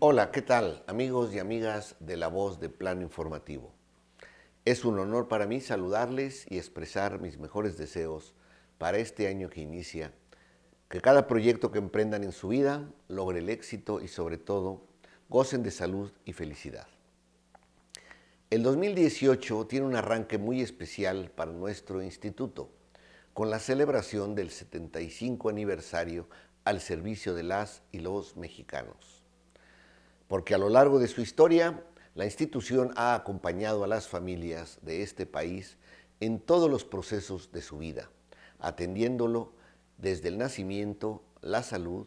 Hola, ¿qué tal amigos y amigas de la voz de Plano Informativo? Es un honor para mí saludarles y expresar mis mejores deseos para este año que inicia, que cada proyecto que emprendan en su vida logre el éxito y sobre todo gocen de salud y felicidad. El 2018 tiene un arranque muy especial para nuestro instituto con la celebración del 75 aniversario al servicio de las y los mexicanos. Porque a lo largo de su historia, la institución ha acompañado a las familias de este país en todos los procesos de su vida, atendiéndolo desde el nacimiento, la salud,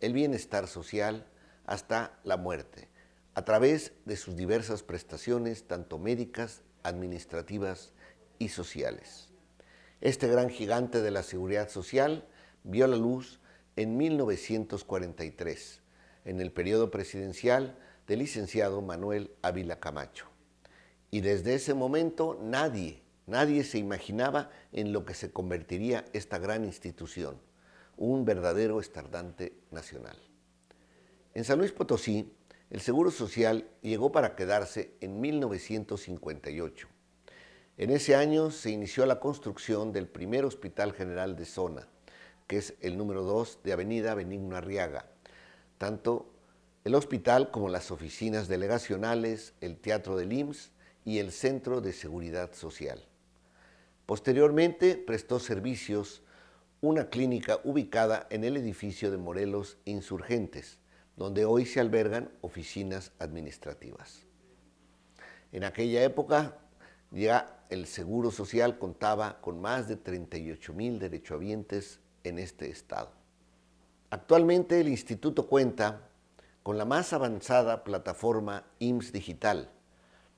el bienestar social, hasta la muerte, a través de sus diversas prestaciones, tanto médicas, administrativas y sociales. Este gran gigante de la seguridad social vio la luz en 1943, en el periodo presidencial del licenciado Manuel Ávila Camacho. Y desde ese momento nadie, nadie se imaginaba en lo que se convertiría esta gran institución, un verdadero estardante nacional. En San Luis Potosí, el Seguro Social llegó para quedarse en 1958 en ese año se inició la construcción del primer Hospital General de Zona, que es el número 2 de Avenida Benigno Arriaga. Tanto el hospital como las oficinas delegacionales, el Teatro del IMSS y el Centro de Seguridad Social. Posteriormente prestó servicios una clínica ubicada en el edificio de Morelos Insurgentes, donde hoy se albergan oficinas administrativas. En aquella época ya el Seguro Social contaba con más de 38 mil derechohabientes en este estado. Actualmente el instituto cuenta con la más avanzada plataforma IMSS Digital,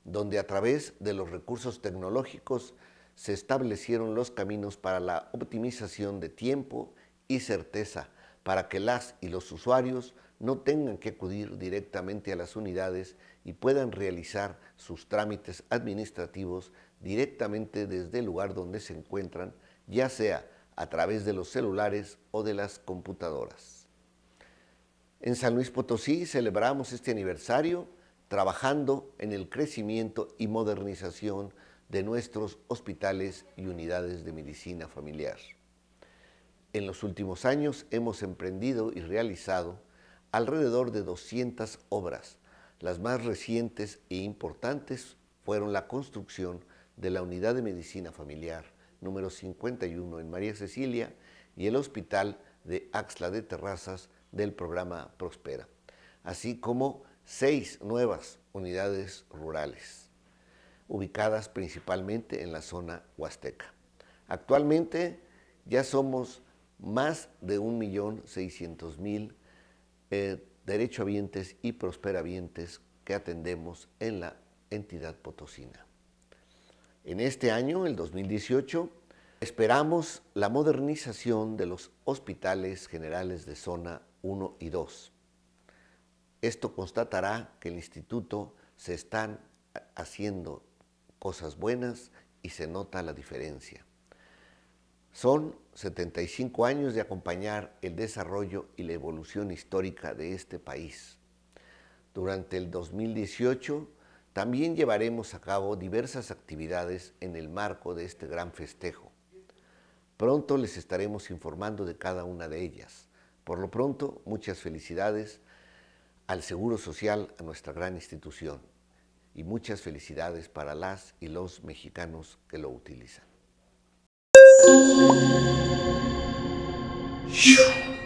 donde a través de los recursos tecnológicos se establecieron los caminos para la optimización de tiempo y certeza para que las y los usuarios no tengan que acudir directamente a las unidades y puedan realizar sus trámites administrativos directamente desde el lugar donde se encuentran, ya sea a través de los celulares o de las computadoras. En San Luis Potosí celebramos este aniversario trabajando en el crecimiento y modernización de nuestros hospitales y unidades de medicina familiar. En los últimos años hemos emprendido y realizado alrededor de 200 obras. Las más recientes e importantes fueron la construcción de la Unidad de Medicina Familiar número 51 en María Cecilia y el Hospital de Axla de Terrazas del programa Prospera, así como seis nuevas unidades rurales, ubicadas principalmente en la zona huasteca. Actualmente ya somos más de 1.600.000 eh, derechohabientes y prosperavientes que atendemos en la entidad potosina. En este año, el 2018, esperamos la modernización de los hospitales generales de zona 1 y 2. Esto constatará que el instituto se están haciendo cosas buenas y se nota la diferencia. Son 75 años de acompañar el desarrollo y la evolución histórica de este país. Durante el 2018 también llevaremos a cabo diversas actividades en el marco de este gran festejo. Pronto les estaremos informando de cada una de ellas. Por lo pronto, muchas felicidades al Seguro Social, a nuestra gran institución, y muchas felicidades para las y los mexicanos que lo utilizan. 咻！